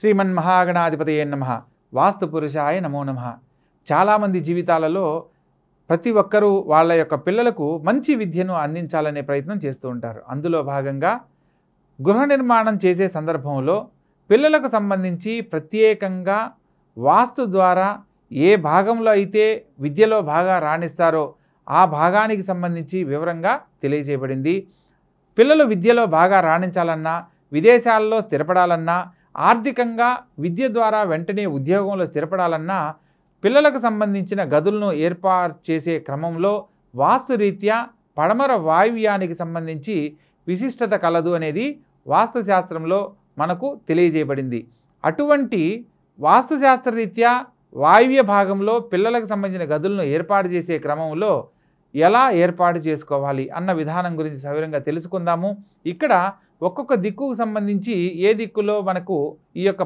శ్రీమన్ శ్రీమన్మహాగణాధిపతయే నమ వాస్తు పురుషాయ నమో నమ చాలామంది జీవితాలలో ప్రతి ఒక్కరూ వాళ్ళ యొక్క పిల్లలకు మంచి విద్యను అందించాలనే ప్రయత్నం చేస్తూ ఉంటారు అందులో భాగంగా గృహ నిర్మాణం చేసే సందర్భంలో పిల్లలకు సంబంధించి ప్రత్యేకంగా వాస్తు ద్వారా ఏ భాగంలో అయితే విద్యలో బాగా రాణిస్తారో ఆ భాగానికి సంబంధించి వివరంగా తెలియజేయబడింది పిల్లలు విద్యలో బాగా రాణించాలన్నా విదేశాల్లో స్థిరపడాలన్నా ఆర్థికంగా విద్య ద్వారా వెంటనే ఉద్యోగంలో స్థిరపడాలన్నా పిల్లలకు సంబంధించిన గదులను ఏర్పాటు చేసే క్రమంలో వాస్తురీత్యా పడమర వాయువ్యానికి సంబంధించి విశిష్టత కలదు అనేది వాస్తుశాస్త్రంలో మనకు తెలియజేయబడింది అటువంటి వాస్తుశాస్త్రరీత్యా వాయువ్య భాగంలో పిల్లలకు సంబంధించిన గదులను ఏర్పాటు చేసే క్రమంలో ఎలా ఏర్పాటు చేసుకోవాలి అన్న విధానం గురించి సవివరంగా తెలుసుకుందాము ఇక్కడ ఒక్కొక్క దిక్కుకు సంబంధించి ఏ దిక్కులో మనకు ఈ యొక్క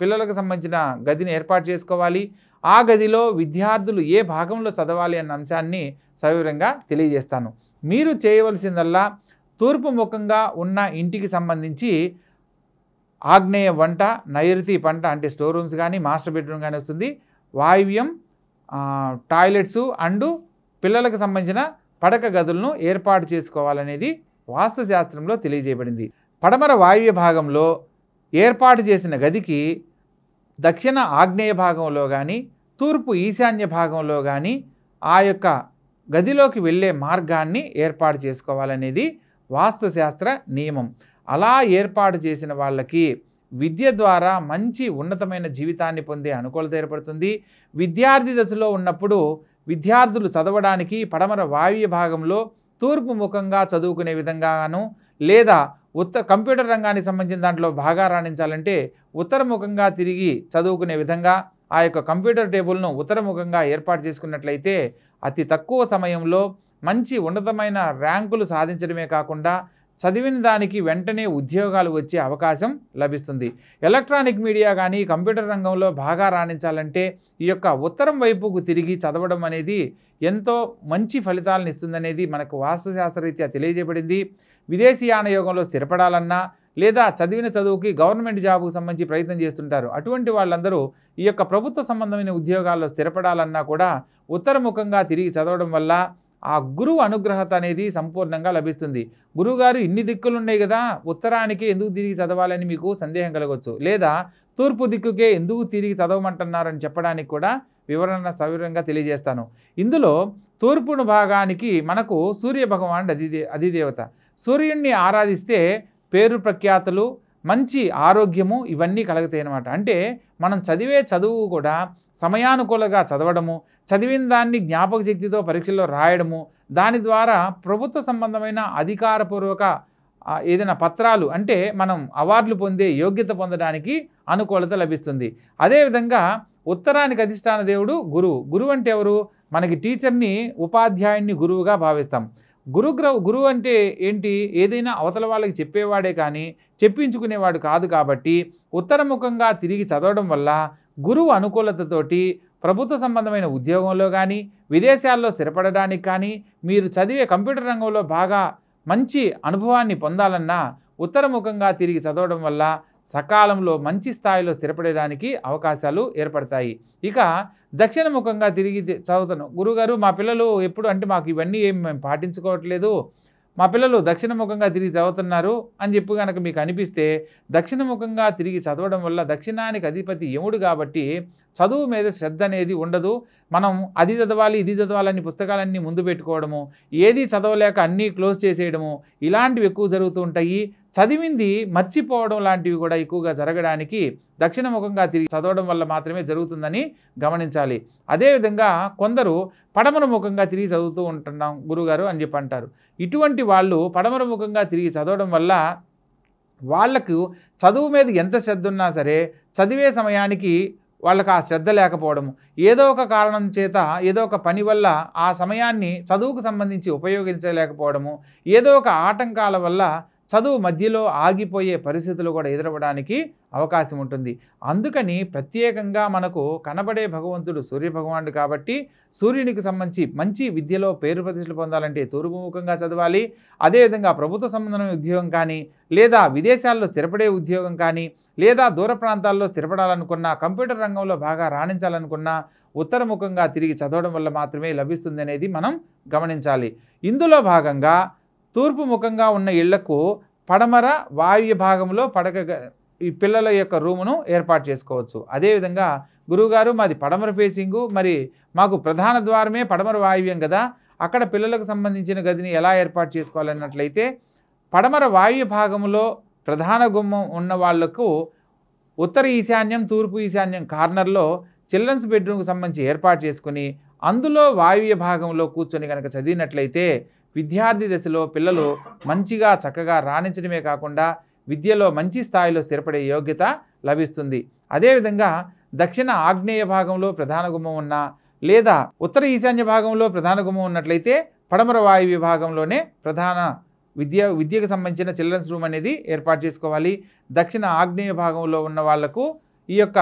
పిల్లలకు సంబంధించిన గదిని ఏర్పాటు చేసుకోవాలి ఆ గదిలో విద్యార్థులు ఏ భాగంలో చదవాలి అన్న అంశాన్ని సవివరంగా తెలియజేస్తాను మీరు చేయవలసిందల్లా తూర్పు ముఖంగా ఉన్న ఇంటికి సంబంధించి ఆగ్నేయ వంట నైరుతి పంట అంటే స్టోర్ రూమ్స్ కానీ మాస్టర్ బెడ్రూమ్ కానీ వస్తుంది వాయువ్యం టాయిలెట్స్ అండ్ పిల్లలకు సంబంధించిన పడక గదులను ఏర్పాటు చేసుకోవాలనేది వాస్తుశాస్త్రంలో తెలియజేయబడింది పడమర వాయువ్య భాగంలో ఏర్పాటు చేసిన గదికి దక్షిణ ఆగ్నేయ భాగంలో కానీ తూర్పు ఈశాన్య భాగంలో కానీ ఆ యొక్క గదిలోకి వెళ్ళే మార్గాన్ని ఏర్పాటు చేసుకోవాలనేది వాస్తుశాస్త్ర నియమం అలా ఏర్పాటు చేసిన వాళ్ళకి విద్య ద్వారా మంచి ఉన్నతమైన జీవితాన్ని పొందే అనుకూలత ఏర్పడుతుంది విద్యార్థి దశలో ఉన్నప్పుడు విద్యార్థులు చదవడానికి పడమర వాయువ్య భాగంలో తూర్పు ముఖంగా చదువుకునే విధంగాను లేదా ఉత్త కంప్యూటర్ రంగానికి సంబంధించిన దాంట్లో బాగా రాణించాలంటే ఉత్తరముఖంగా తిరిగి చదువుకునే విధంగా ఆ యొక్క కంప్యూటర్ టేబుల్ను ఉత్తరముఖంగా ఏర్పాటు చేసుకున్నట్లయితే అతి తక్కువ సమయంలో మంచి ఉన్నతమైన ర్యాంకులు సాధించడమే కాకుండా చదివిన దానికి వెంటనే ఉద్యోగాలు వచ్చే అవకాశం లభిస్తుంది ఎలక్ట్రానిక్ మీడియా కానీ కంప్యూటర్ రంగంలో బాగా రాణించాలంటే ఈ యొక్క ఉత్తరం వైపుకు తిరిగి చదవడం అనేది ఎంతో మంచి ఫలితాలను ఇస్తుందనేది మనకు వాస్తుశాస్త్రరీత్యా తెలియజేయబడింది విదేశీయాన యోగంలో స్థిరపడాలన్నా లేదా చదివిన చదువుకి గవర్నమెంట్ జాబుకు సంబంధించి ప్రయత్నం చేస్తుంటారు అటువంటి వాళ్ళందరూ ఈ యొక్క ప్రభుత్వ సంబంధమైన ఉద్యోగాల్లో స్థిరపడాలన్నా కూడా ఉత్తరముఖంగా తిరిగి చదవడం వల్ల ఆ గురువు అనుగ్రహత అనేది సంపూర్ణంగా లభిస్తుంది గురువుగారు ఇన్ని దిక్కులు ఉన్నాయి కదా ఉత్తరానికి ఎందుకు తిరిగి చదవాలని మీకు సందేహం కలగవచ్చు లేదా తూర్పు దిక్కుకే ఎందుకు తిరిగి చదవమంటున్నారని చెప్పడానికి కూడా వివరణ సవివరంగా తెలియజేస్తాను ఇందులో తూర్పును భాగానికి మనకు సూర్య భగవానుడు అధిదే అధిదేవత సూర్యుణ్ణి ఆరాధిస్తే పేరు ప్రఖ్యాతులు మంచి ఆరోగ్యము ఇవన్నీ కలుగుతాయి అనమాట అంటే మనం చదివే చదువు కూడా సమయానుకూలంగా చదవడము చదివిన దాన్ని జ్ఞాపక శక్తితో పరీక్షల్లో రాయడము దాని ద్వారా ప్రభుత్వ సంబంధమైన అధికారపూర్వక ఏదైనా పత్రాలు అంటే మనం అవార్డులు పొందే యోగ్యత పొందడానికి అనుకూలత లభిస్తుంది అదేవిధంగా ఉత్తరానికి అధిష్టాన దేవుడు గురువు గురువు అంటే ఎవరు మనకి టీచర్ని ఉపాధ్యాయుణ్ణి గురువుగా భావిస్తాం గురుగ్ర గురువు అంటే ఏంటి ఏదైనా అవతల వాళ్ళకి చెప్పేవాడే కానీ చెప్పించుకునేవాడు కాదు కాబట్టి ఉత్తరముఖంగా తిరిగి చదవడం వల్ల గురువు అనుకూలతతోటి ప్రభుత్వ సంబంధమైన ఉద్యోగంలో కానీ విదేశాల్లో స్థిరపడడానికి కానీ మీరు చదివే కంప్యూటర్ రంగంలో బాగా మంచి అనుభవాన్ని పొందాలన్నా ఉత్తరముఖంగా తిరిగి చదవడం వల్ల సకాలంలో మంచి స్థాయిలో స్థిరపడేదానికి అవకాశాలు ఏర్పడతాయి ఇక దక్షిణముఖంగా తిరిగి చదువుతాను గురుగారు మా పిల్లలు ఎప్పుడు అంటే మాకు ఇవన్నీ ఏం మేము పాటించుకోవట్లేదు మా పిల్లలు దక్షిణముఖంగా తిరిగి చదువుతున్నారు అని చెప్పి కనుక మీకు అనిపిస్తే దక్షిణముఖంగా తిరిగి చదవడం వల్ల దక్షిణానికి అధిపతి యముడు కాబట్టి చదువు మీద శ్రద్ధ అనేది ఉండదు మనం అది చదవాలి ఇది చదవాలని పుస్తకాలన్నీ ముందు పెట్టుకోవడము ఏది చదవలేక అన్నీ క్లోజ్ చేసేయడము ఇలాంటివి ఎక్కువ జరుగుతూ ఉంటాయి చదివింది మర్చిపోవడం లాంటివి కూడా ఎక్కువగా జరగడానికి దక్షిణముఖంగా తిరిగి చదవడం వల్ల మాత్రమే జరుగుతుందని గమనించాలి అదేవిధంగా కొందరు పడమర ముఖంగా తిరిగి చదువుతూ ఉంటున్నాం గురుగారు అని చెప్పి అంటారు ఇటువంటి వాళ్ళు పడమర ముఖంగా తిరిగి చదవడం వల్ల వాళ్లకు చదువు మీద ఎంత శ్రద్ధ ఉన్నా సరే చదివే సమయానికి వాళ్ళకి ఆ శ్రద్ధ లేకపోవడము ఏదో ఒక కారణం చేత ఏదో ఒక పని వల్ల ఆ సమయాన్ని చదువుకు సంబంధించి ఉపయోగించలేకపోవడము ఏదో ఒక ఆటంకాల వల్ల చదువు మధ్యలో ఆగిపోయే పరిస్థితులు కూడా ఎదురవడానికి అవకాశం ఉంటుంది అందుకని ప్రత్యేకంగా మనకు కనబడే భగవంతుడు సూర్యభగవానుడు కాబట్టి సూర్యునికి సంబంధించి మంచి విద్యలో పేరు ప్రతిష్టలు పొందాలంటే తూర్పుముఖంగా చదవాలి అదేవిధంగా ప్రభుత్వ సంబంధమైన ఉద్యోగం కానీ లేదా విదేశాల్లో స్థిరపడే ఉద్యోగం కానీ లేదా దూర ప్రాంతాల్లో స్థిరపడాలనుకున్నా కంప్యూటర్ రంగంలో బాగా రాణించాలనుకున్నా ఉత్తరముఖంగా తిరిగి చదవడం వల్ల మాత్రమే లభిస్తుందనేది మనం గమనించాలి ఇందులో భాగంగా తూర్పు ముఖంగా ఉన్న ఇళ్లకు పడమర వాయువ్య భాగంలో పడక ఈ పిల్లల యొక్క రూమును ఏర్పాటు చేసుకోవచ్చు అదేవిధంగా గురువుగారు మాది పడమర ఫేసింగు మరి మాకు ప్రధాన ద్వారమే పడమర వాయువ్యం కదా అక్కడ పిల్లలకు సంబంధించిన గదిని ఎలా ఏర్పాటు చేసుకోవాలన్నట్లయితే పడమర వాయువ్య భాగంలో ప్రధాన గుమ్మం ఉన్న వాళ్లకు ఉత్తర ఈశాన్యం తూర్పు ఈశాన్యం కార్నర్లో చిల్డ్రన్స్ బెడ్రూమ్కి సంబంధించి ఏర్పాటు చేసుకుని అందులో వాయువ్య భాగంలో కూర్చొని కనుక చదివినట్లయితే విద్యార్థి దశలో పిల్లలు మంచిగా చక్కగా రాణించడమే కాకుండా విద్యలో మంచి స్థాయిలో స్థిరపడే యోగ్యత లభిస్తుంది అదేవిధంగా దక్షిణ ఆగ్నేయ భాగంలో ప్రధాన గుమ్మం ఉన్న లేదా ఉత్తర ఈశాన్య భాగంలో ప్రధాన గుమ్మం ఉన్నట్లయితే పడమర వాయు విభాగంలోనే ప్రధాన విద్య విద్యకు సంబంధించిన చిల్డ్రన్స్ రూమ్ అనేది ఏర్పాటు చేసుకోవాలి దక్షిణ ఆగ్నేయ భాగంలో ఉన్న వాళ్లకు ఈ యొక్క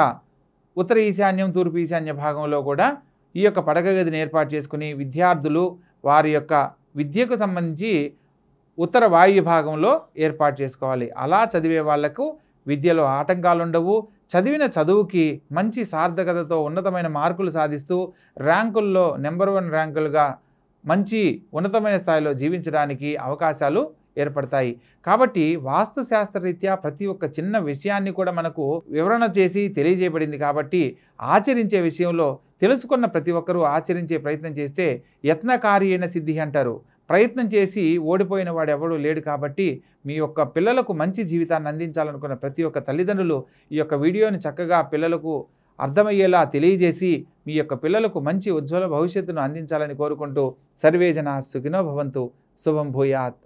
ఉత్తర ఈశాన్యం తూర్పు ఈశాన్య భాగంలో కూడా ఈ యొక్క పడక గదిని ఏర్పాటు చేసుకుని విద్యార్థులు వారి యొక్క విద్యకు సంబంధించి ఉత్తర వాయు భాగంలో ఏర్పాటు చేసుకోవాలి అలా చదివే వాళ్లకు విద్యలో ఆటంకాలు ఉండవు చదివిన చదువుకి మంచి సార్థకతతో ఉన్నతమైన మార్కులు సాధిస్తూ ర్యాంకుల్లో నెంబర్ వన్ ర్యాంకులుగా మంచి ఉన్నతమైన స్థాయిలో జీవించడానికి అవకాశాలు ఏర్పడతాయి కాబట్టి వాస్తు శాస్త్రరీత్యా ప్రతి ఒక్క చిన్న విషయాన్ని కూడా మనకు వివరణ చేసి తెలియజేయబడింది కాబట్టి ఆచరించే విషయంలో తెలుసుకున్న ప్రతి ఒక్కరూ ఆచరించే ప్రయత్నం చేస్తే యత్నకార్యైన సిద్ధి అంటారు ప్రయత్నం చేసి ఓడిపోయిన వాడు ఎవడూ లేడు కాబట్టి మీ యొక్క పిల్లలకు మంచి జీవితాన్ని అందించాలనుకున్న ప్రతి ఒక్క తల్లిదండ్రులు ఈ యొక్క వీడియోని చక్కగా పిల్లలకు అర్థమయ్యేలా తెలియజేసి మీ యొక్క పిల్లలకు మంచి ఉజ్వల భవిష్యత్తును అందించాలని కోరుకుంటూ సర్వేజన సుఖినోభవంతు శుభం భూయాత్